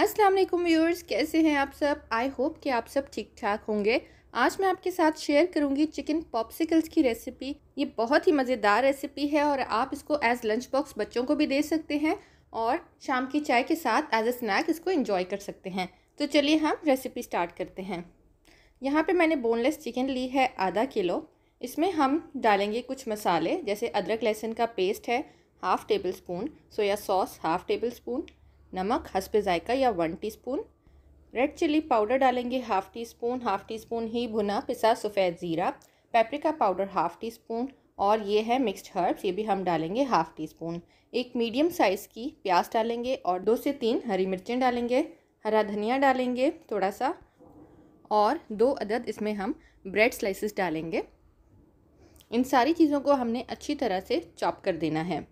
अस्सलाम वालेकुम व्यूअर्स कैसे हैं आप सब आई होप कि आप सब ठीक ठाक होंगे आज मैं आपके साथ शेयर करूंगी चिकन पॉप्सिकल्स की रेसिपी ये बहुत ही मज़ेदार रेसिपी है और आप इसको एज लंच बॉक्स बच्चों को भी दे सकते हैं और शाम की चाय के साथ एज अ स्नैक इसको इंजॉय कर सकते हैं तो चलिए हम रेसिपी स्टार्ट करते हैं यहाँ पर मैंने बोनलेस चिकन ली है आधा किलो इसमें हम डालेंगे कुछ मसाले जैसे अदरक लहसुन का पेस्ट है half tablespoon soya sauce half tablespoon नमक हसपे जायका या one teaspoon red chilli powder डालेंगे half teaspoon half teaspoon ही भुना पिसा सफ़ेद ज़ीरा paprika powder half teaspoon और ये है मिक्सड हर्ब्स ये भी हम डालेंगे हाफ़ टी स्पून एक मीडियम साइज़ की प्याज डालेंगे और दो से तीन हरी मिर्चें डालेंगे हरा धनिया डालेंगे थोड़ा सा और दो अदद इसमें हम ब्रेड स्लाइसिस डालेंगे इन सारी चीज़ों को हमने अच्छी तरह से चॉप कर देना है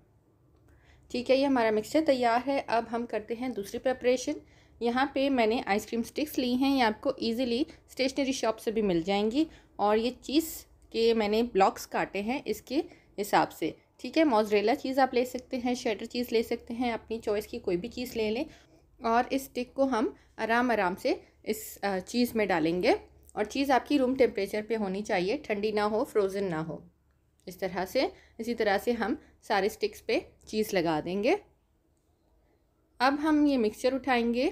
ठीक है ये हमारा मिक्सचर तैयार है अब हम करते हैं दूसरी प्रेपरेशन यहाँ पे मैंने आइसक्रीम स्टिक्स ली हैं ये आपको इजीली स्टेशनरी शॉप से भी मिल जाएंगी और ये चीज़ के मैंने ब्लॉक्स काटे हैं इसके हिसाब से ठीक है मोजरेला चीज़ आप ले सकते हैं शेटर चीज़ ले सकते हैं अपनी चॉइस की कोई भी चीज़ ले लें और इस स्टिक को हम आराम आराम से इस चीज़ में डालेंगे और चीज़ आपकी रूम टेम्परेचर पर होनी चाहिए ठंडी ना हो फ्रोज़न ना हो इस तरह से इसी तरह से हम सारे स्टिक्स पे चीज़ लगा देंगे अब हम ये मिक्सचर उठाएंगे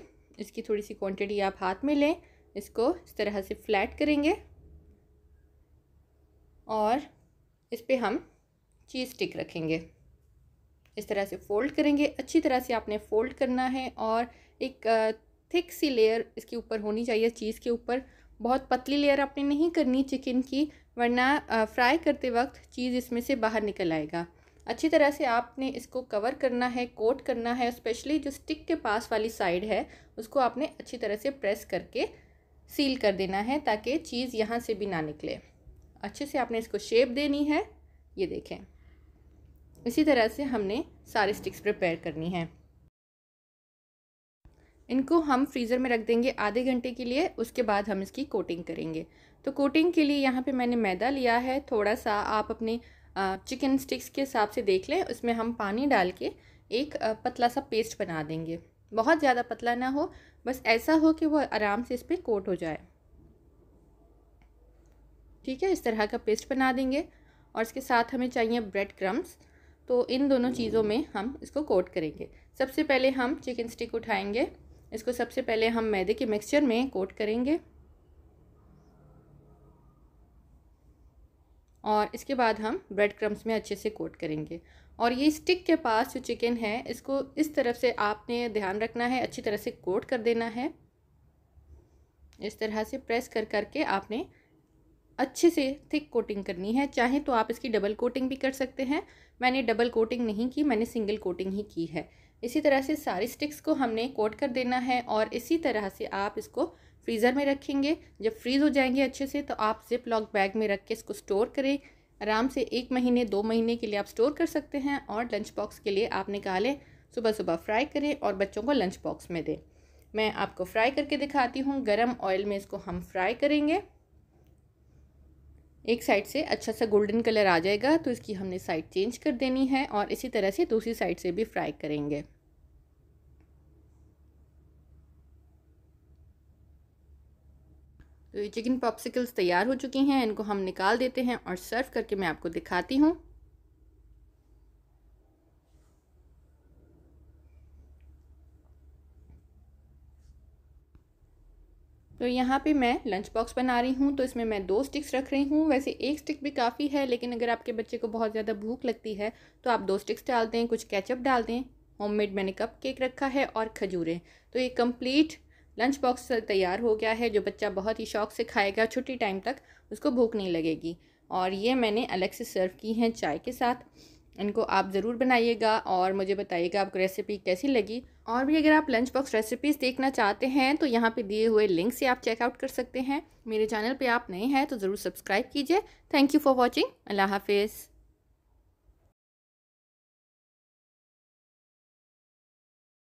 इसकी थोड़ी सी क्वांटिटी आप हाथ में लें इसको इस तरह से फ्लैट करेंगे और इस पर हम चीज़ स्टिक रखेंगे इस तरह से फ़ोल्ड करेंगे अच्छी तरह से आपने फ़ोल्ड करना है और एक थिक सी लेयर इसके ऊपर होनी चाहिए चीज़ के ऊपर बहुत पतली लेयर आपने नहीं करनी चिकन की वरना फ्राई करते वक्त चीज़ इसमें से बाहर निकल आएगा अच्छी तरह से आपने इसको कवर करना है कोट करना है स्पेशली जो स्टिक के पास वाली साइड है उसको आपने अच्छी तरह से प्रेस करके सील कर देना है ताकि चीज़ यहाँ से भी ना निकले अच्छे से आपने इसको शेप देनी है ये देखें इसी तरह से हमने सारे स्टिक्स प्रिपेयर करनी है इनको हम फ्रीज़र में रख देंगे आधे घंटे के लिए उसके बाद हम इसकी कोटिंग करेंगे तो कोटिंग के लिए यहाँ पे मैंने मैदा लिया है थोड़ा सा आप अपने चिकन स्टिक्स के हिसाब से देख लें उसमें हम पानी डाल के एक पतला सा पेस्ट बना देंगे बहुत ज़्यादा पतला ना हो बस ऐसा हो कि वो आराम से इस पर कोट हो जाए ठीक है इस तरह का पेस्ट बना देंगे और इसके साथ हमें चाहिए ब्रेड क्रम्स तो इन दोनों चीज़ों में हम इसको कोट करेंगे सबसे पहले हम चिकन स्टिक उठाएंगे इसको सबसे पहले हम मैदे के मिक्सचर में कोट करेंगे और इसके बाद हम ब्रेड क्रम्स में अच्छे से कोट करेंगे और ये स्टिक के पास जो चिकन है इसको इस तरफ से आपने ध्यान रखना है अच्छी तरह से कोट कर देना है इस तरह से प्रेस कर करके आपने अच्छे से थिक कोटिंग करनी है चाहे तो आप इसकी डबल कोटिंग भी कर सकते हैं मैंने डबल कोटिंग नहीं की मैंने सिंगल कोटिंग ही की है इसी तरह से सारी स्टिक्स को हमने कोट कर देना है और इसी तरह से आप इसको फ्रीज़र में रखेंगे जब फ्रीज़ हो जाएंगे अच्छे से तो आप जिप लॉक बैग में रख के इसको स्टोर करें आराम से एक महीने दो महीने के लिए आप स्टोर कर सकते हैं और लंच बॉक्स के लिए आप निकालें सुबह सुबह फ्राई करें और बच्चों को लंच बॉक्स में दें मैं आपको फ्राई करके दिखाती हूँ गर्म ऑयल में इसको हम फ्राई करेंगे एक साइड से अच्छा सा गोल्डन कलर आ जाएगा तो इसकी हमने साइड चेंज कर देनी है और इसी तरह से दूसरी साइड से भी फ्राई करेंगे तो ये चिकन पॉप्सिकल्स तैयार हो चुकी हैं इनको हम निकाल देते हैं और सर्व करके मैं आपको दिखाती हूँ तो यहाँ पे मैं लंच बॉक्स बना रही हूँ तो इसमें मैं दो स्टिक्स रख रही हूँ वैसे एक स्टिक भी काफ़ी है लेकिन अगर आपके बच्चे को बहुत ज़्यादा भूख लगती है तो आप दो स्टिक्स डाल दें कुछ कैचअप दें होम होममेड मैंने कप केक रखा है और खजूरें तो ये कंप्लीट लंच बॉक्स तैयार हो गया है जो बच्चा बहुत ही शौक से खाएगा छुट्टी टाइम तक उसको भूख नहीं लगेगी और ये मैंने अलग से सर्व की हैं चाय के साथ इनको आप ज़रूर बनाइएगा और मुझे बताइएगा आपको रेसिपी कैसी लगी और भी अगर आप लंच बॉक्स रेसिपीज़ देखना चाहते हैं तो यहाँ पे दिए हुए लिंक से आप चेकआउट कर सकते हैं मेरे चैनल पे आप नए हैं तो ज़रूर सब्सक्राइब कीजिए थैंक यू फॉर वॉचिंग अल्लाह हाफिज़